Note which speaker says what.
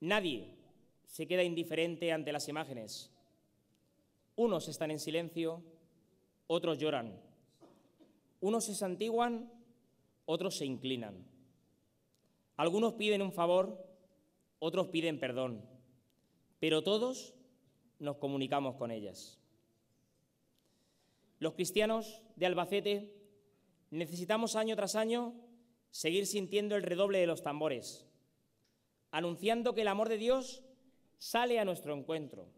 Speaker 1: Nadie se queda indiferente ante las imágenes. Unos están en silencio, otros lloran. Unos se santiguan, otros se inclinan. Algunos piden un favor, otros piden perdón, pero todos nos comunicamos con ellas. Los cristianos de Albacete necesitamos año tras año seguir sintiendo el redoble de los tambores anunciando que el amor de Dios sale a nuestro encuentro